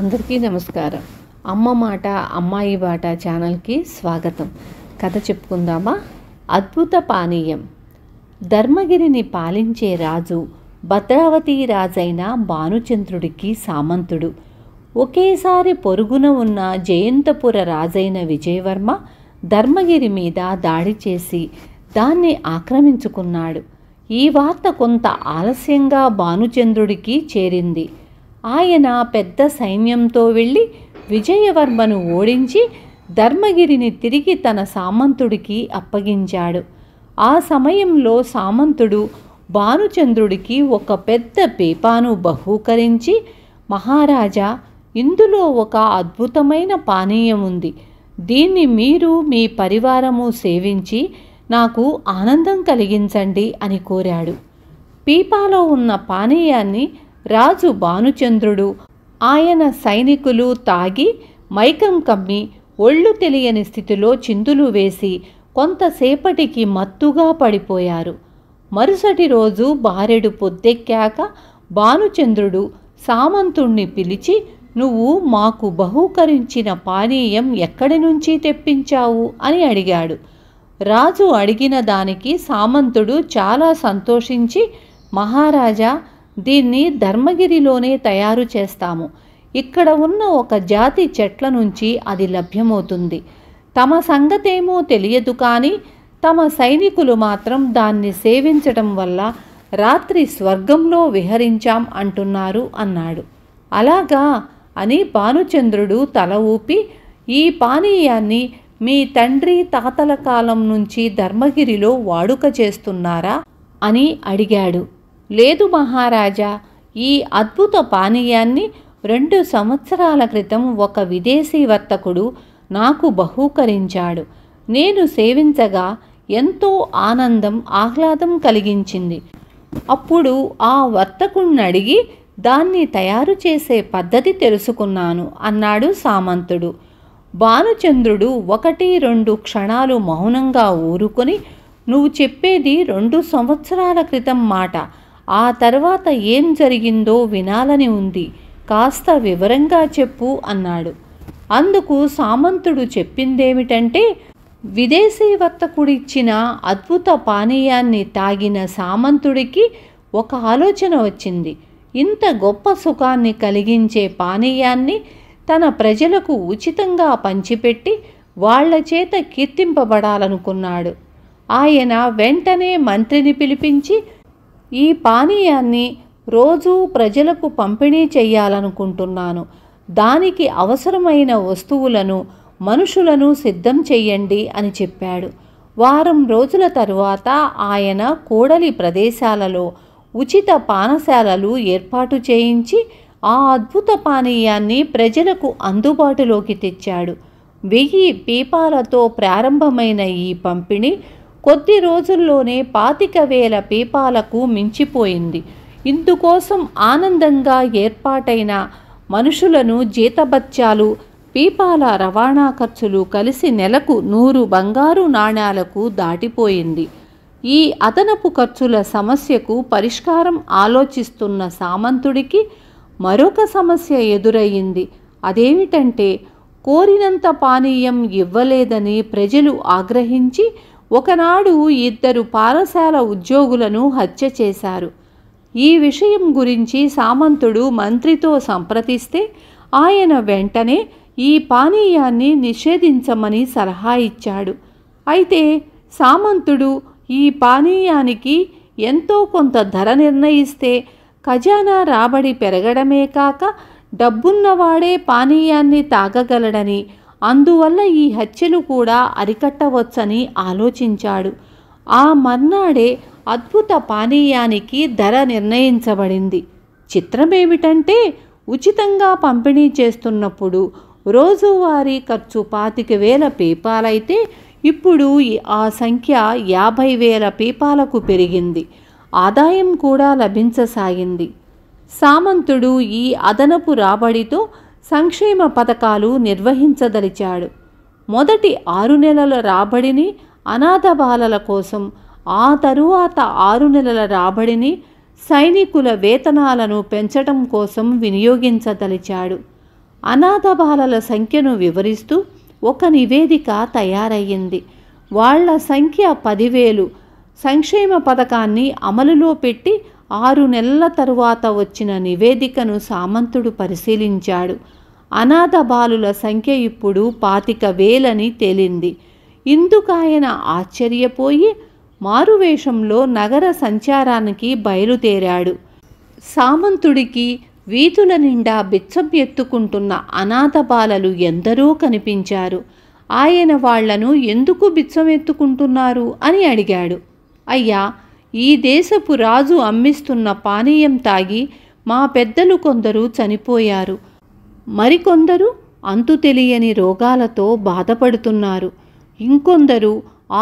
అందరికీ నమస్కారం అమ్మ మాట అమ్మాయి బాట ఛానల్కి స్వాగతం కథ చెప్పుకుందామా అద్భుత పానీయం ధర్మగిరిని పాలించే రాజు భద్రావతి రాజైన భానుచంద్రుడికి సామంతుడు ఒకేసారి పొరుగున ఉన్న జయంతపుర రాజైన విజయవర్మ ధర్మగిరి మీద దాడి చేసి దాన్ని ఆక్రమించుకున్నాడు ఈ వార్త కొంత ఆలస్యంగా భానుచంద్రుడికి చేరింది ఆయన పెద్ద సైన్యంతో వెళ్ళి విజయవర్మను ఓడించి ధర్మగిరిని తిరిగి తన సామంతుడికి అప్పగించాడు ఆ సమయంలో సామంతుడు భానుచంద్రుడికి ఒక పెద్ద పీపాను బహూకరించి మహారాజా ఇందులో ఒక అద్భుతమైన పానీయం ఉంది దీన్ని మీరు మీ పరివారము సేవించి నాకు ఆనందం కలిగించండి అని కోరాడు పీపాలో ఉన్న పానీయాన్ని రాజు భానుచంద్రుడు ఆయన సైనికులు తాగి మైకం కమ్మి ఒళ్ళు తెలియని స్థితిలో చిందులు వేసి కొంతసేపటికి మత్తుగా పడిపోయారు మరుసటి రోజు భార్యడు పొద్దెక్కాక భానుచంద్రుడు సామంతుణ్ణి పిలిచి నువ్వు మాకు బహూకరించిన పానీయం ఎక్కడి నుంచి తెప్పించావు అని అడిగాడు రాజు అడిగిన దానికి సామంతుడు చాలా సంతోషించి మహారాజా దీన్ని ధర్మగిరిలోనే తయారు చేస్తాము ఇక్కడ ఉన్న ఒక జాతి చెట్ల నుంచి అది లభ్యమవుతుంది తమ సంగతేమో తెలియదు కానీ తమ సైనికులు మాత్రం దాన్ని సేవించటం వల్ల రాత్రి స్వర్గంలో విహరించాం అంటున్నారు అన్నాడు అలాగా అని భానుచంద్రుడు తల ఊపి ఈ పానీయాన్ని మీ తండ్రి తాతల కాలం నుంచి ధర్మగిరిలో వాడుక చేస్తున్నారా అని అడిగాడు లేదు మహారాజా ఈ అద్భుత పానీయాన్ని రెండు సంవత్సరాల క్రితం ఒక విదేశీ వర్తకుడు నాకు బహూకరించాడు నేను సేవించగా ఎంతో ఆనందం ఆహ్లాదం కలిగించింది అప్పుడు ఆ వర్తకుణ్ణి అడిగి దాన్ని తయారు చేసే పద్ధతి తెలుసుకున్నాను అన్నాడు సామంతుడు భానుచంద్రుడు ఒకటి రెండు క్షణాలు మౌనంగా ఊరుకొని నువ్వు చెప్పేది రెండు సంవత్సరాల క్రితం మాట ఆ తర్వాత ఏం జరిగిందో వినాలని ఉంది కాస్త వివరంగా చెప్పు అన్నాడు అందుకు సామంతుడు చెప్పిందేమిటంటే విదేశీ వర్తకుడిచ్చిన అద్భుత పానీయాన్ని తాగిన సామంతుడికి ఒక ఆలోచన వచ్చింది ఇంత గొప్ప సుఖాన్ని కలిగించే పానీయాన్ని తన ప్రజలకు ఉచితంగా పంచిపెట్టి వాళ్ల చేత కీర్తింపబడాలనుకున్నాడు ఆయన వెంటనే మంత్రిని పిలిపించి ఈ పానీయాన్ని రోజూ ప్రజలకు పంపిణీ చేయాలనుకుంటున్నాను దానికి అవసరమైన వస్తువులను మనుషులను సిద్ధం చెయ్యండి అని చెప్పాడు వారం రోజుల తరువాత ఆయన కోడలి ప్రదేశాలలో ఉచిత పానశాలలు ఏర్పాటు చేయించి ఆ అద్భుత పానీయాన్ని ప్రజలకు అందుబాటులోకి తెచ్చాడు వెయ్యి పీపాలతో ప్రారంభమైన ఈ పంపిణీ కొద్ది రోజుల్లోనే పాతిక వేల పీపాలకు మించిపోయింది ఇందుకోసం ఆనందంగా ఏర్పాటైన మనుషులను జీతభత్యాలు పీపాల రవాణా ఖర్చులు కలిసి నెలకు నూరు బంగారు నాణ్యాలకు దాటిపోయింది ఈ అదనపు ఖర్చుల సమస్యకు పరిష్కారం ఆలోచిస్తున్న సామంతుడికి మరొక సమస్య ఎదురయ్యింది అదేమిటంటే కోరినంత పానీయం ఇవ్వలేదని ప్రజలు ఆగ్రహించి ఒకనాడు ఇద్దరు పారశాల ఉద్యోగులను హత్య చేశారు ఈ విషయం గురించి సామంతుడు మంత్రితో సంప్రదిస్తే ఆయన వెంటనే ఈ పానీయాన్ని నిషేధించమని సలహా ఇచ్చాడు అయితే సామంతుడు ఈ పానీయానికి ఎంతో కొంత ధర నిర్ణయిస్తే ఖజానా రాబడి పెరగడమే కాక డబ్బున్నవాడే పానీయాన్ని తాగగలడని అందువల్ల ఈ హత్యలు కూడా అరికట్టవచ్చని ఆలోచించాడు ఆ మర్నాడే అద్భుత పానీయానికి ధర నిర్ణయించబడింది చిత్రం ఏమిటంటే ఉచితంగా పంపిణీ చేస్తున్నప్పుడు రోజువారీ ఖర్చు పాతిక వేల పీపాలైతే ఇప్పుడు ఆ సంఖ్య యాభై వేల పీపాలకు పెరిగింది ఆదాయం కూడా లభించసాగింది సామంతుడు ఈ అదనపు రాబడితో సంక్షేమ పథకాలు నిర్వహించదలిచాడు మొదటి ఆరు నెలల రాబడిని అనాథ బాలల కోసం ఆ తరువాత ఆరు నెలల రాబడిని సైనికుల వేతనాలను పెంచటం కోసం వినియోగించదలిచాడు అనాథ బాలల సంఖ్యను వివరిస్తూ ఒక నివేదిక తయారయ్యింది వాళ్ల సంఖ్య పదివేలు సంక్షేమ పథకాన్ని అమలులో పెట్టి ఆరు నెలల తరువాత వచ్చిన నివేదికను సామంతుడు పరిశీలించాడు అనాథ బాలుల సంఖ్య ఇప్పుడు పాతిక వేలని తేలింది ఇందుకాయన ఆశ్చర్యపోయి మారువేషంలో నగర సంచారానికి బయలుదేరాడు సామంతుడికి వీధుల నిండా బిచ్చం ఎత్తుకుంటున్న అనాథ బాలలు ఎందరో కనిపించారు ఆయన వాళ్లను ఎందుకు బిచ్చం ఎత్తుకుంటున్నారు అని అడిగాడు అయ్యా ఈ దేశపు రాజు అమ్మిస్తున్న పానీయం తాగి మా పెద్దలు కొందరు చనిపోయారు మరికొందరు అంతు తెలియని రోగాలతో బాధపడుతున్నారు ఇంకొందరు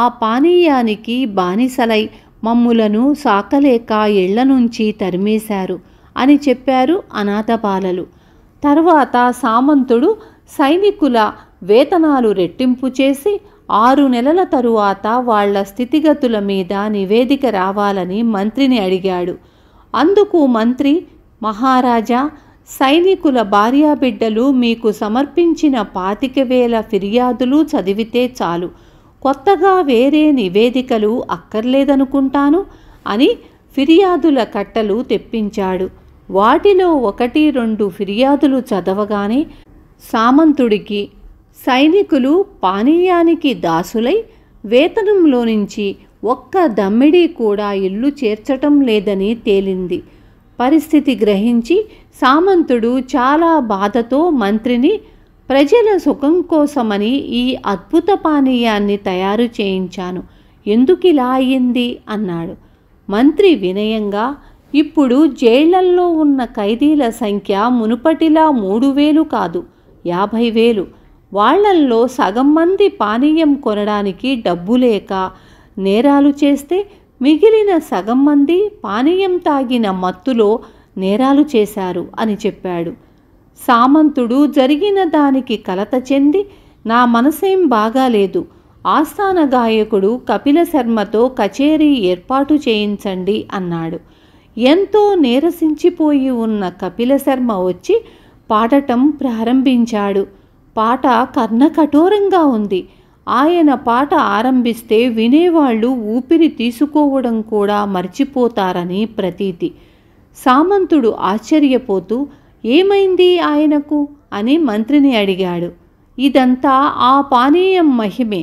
ఆ పానీయానికి బానిసలై మమ్ములను సాకలేక ఇళ్ల నుంచి తరిమేశారు అని చెప్పారు అనాథపాలలు తర్వాత సామంతుడు సైనికుల వేతనాలు రెట్టింపు చేసి ఆరు నెలల తరువాత వాళ్ల స్థితిగతుల మీద నివేదిక రావాలని మంత్రిని అడిగాడు అందుకు మంత్రి మహారాజా సైనికుల భార్యాబిడ్డలు మీకు సమర్పించిన పాతిక వేల ఫిర్యాదులు చదివితే చాలు కొత్తగా వేరే నివేదికలు అక్కర్లేదనుకుంటాను అని ఫిర్యాదుల కట్టలు తెప్పించాడు వాటిలో ఒకటి రెండు ఫిర్యాదులు చదవగానే సామంతుడికి సైనికులు పానీయానికి దాసులై వేతనంలో నుంచి ఒక్క దమ్మిడి కూడా ఇల్లు చేర్చటం లేదని తేలింది పరిస్థితి గ్రహించి సామంతుడు చాలా బాధతో మంత్రిని ప్రజల సుఖం కోసమని ఈ అద్భుత పానీయాన్ని తయారు చేయించాను ఎందుకు ఇలా అయింది అన్నాడు మంత్రి వినయంగా ఇప్పుడు జైళ్లల్లో ఉన్న ఖైదీల సంఖ్య మునుపటిలా మూడు వేలు కాదు యాభై వేలు వాళ్లల్లో సగం మంది పానీయం కొనడానికి డబ్బు లేక నేరాలు చేస్తే మిగిలిన సగం మంది పానీయం తాగిన మత్తులో నేరాలు చేశారు అని చెప్పాడు సామంతుడు జరిగిన దానికి కలత చెంది నా మనసేం బాగాలేదు ఆస్థాన గాయకుడు కపిల శర్మతో కచేరీ ఏర్పాటు చేయించండి అన్నాడు ఎంతో నీరసించిపోయి ఉన్న కపిల శర్మ వచ్చి పాడటం ప్రారంభించాడు పాట కర్ణకఠోరంగా ఉంది ఆయన పాట ఆరంభిస్తే వినేవాళ్ళు ఊపిరి తీసుకోవడం కూడా మర్చిపోతారని ప్రతీతి సామంతుడు ఆశ్చర్యపోతూ ఏమైంది ఆయనకు అని మంత్రిని అడిగాడు ఇదంతా ఆ పానీయం మహిమే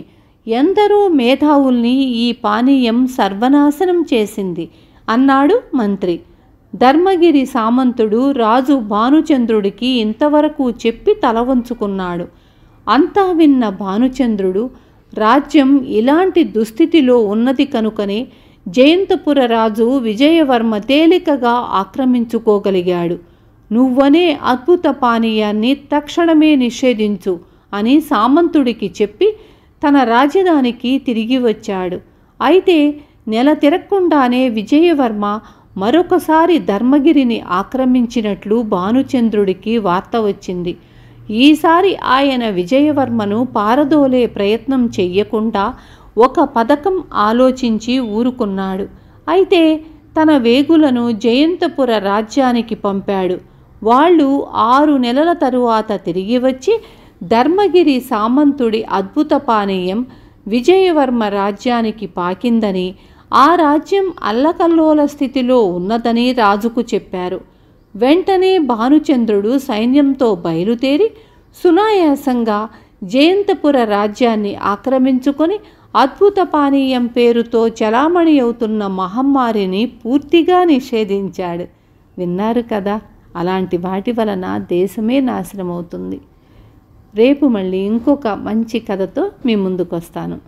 ఎందరో మేధావుల్ని ఈ పానీయం సర్వనాశనం చేసింది అన్నాడు మంత్రి ధర్మగిరి సామంతుడు రాజు భానుచంద్రుడికి ఇంతవరకు చెప్పి తల వంచుకున్నాడు అంతా విన్న భానుచంద్రుడు రాజ్యం ఇలాంటి దుస్థితిలో ఉన్నది కనుకనే జయంతపుర రాజు విజయవర్మ తేలికగా ఆక్రమించుకోగలిగాడు నువ్వనే అద్భుత పానీయాన్ని తక్షణమే నిషేధించు అని సామంతుడికి చెప్పి తన రాజధానికి తిరిగి వచ్చాడు అయితే నెల తిరగకుండానే విజయవర్మ మరొకసారి ధర్మగిరిని ఆక్రమించినట్లు భానుచంద్రుడికి వార్త వచ్చింది ఈసారి ఆయన విజయవర్మను పారదోలే ప్రయత్నం చెయ్యకుండా ఒక పథకం ఆలోచించి ఊరుకున్నాడు అయితే తన వేగులను జయంతపుర రాజ్యానికి పంపాడు వాళ్ళు ఆరు నెలల తరువాత తిరిగి వచ్చి ధర్మగిరి సామంతుడి అద్భుత పానీయం విజయవర్మ రాజ్యానికి పాకిందని ఆ రాజ్యం అల్లకల్లోల స్థితిలో ఉన్నదని రాజుకు చెప్పారు వెంటనే భానుచంద్రుడు సైన్యంతో బయలుదేరి సునాయాసంగా జయంతపుర రాజ్యాన్ని ఆక్రమించుకొని అద్భుత పానీయం పేరుతో చలామణి అవుతున్న మహమ్మారిని పూర్తిగా నిషేధించాడు విన్నారు కదా అలాంటి వాటి వలన దేశమే నాశనమవుతుంది రేపు మళ్ళీ ఇంకొక మంచి కథతో మీ ముందుకు వస్తాను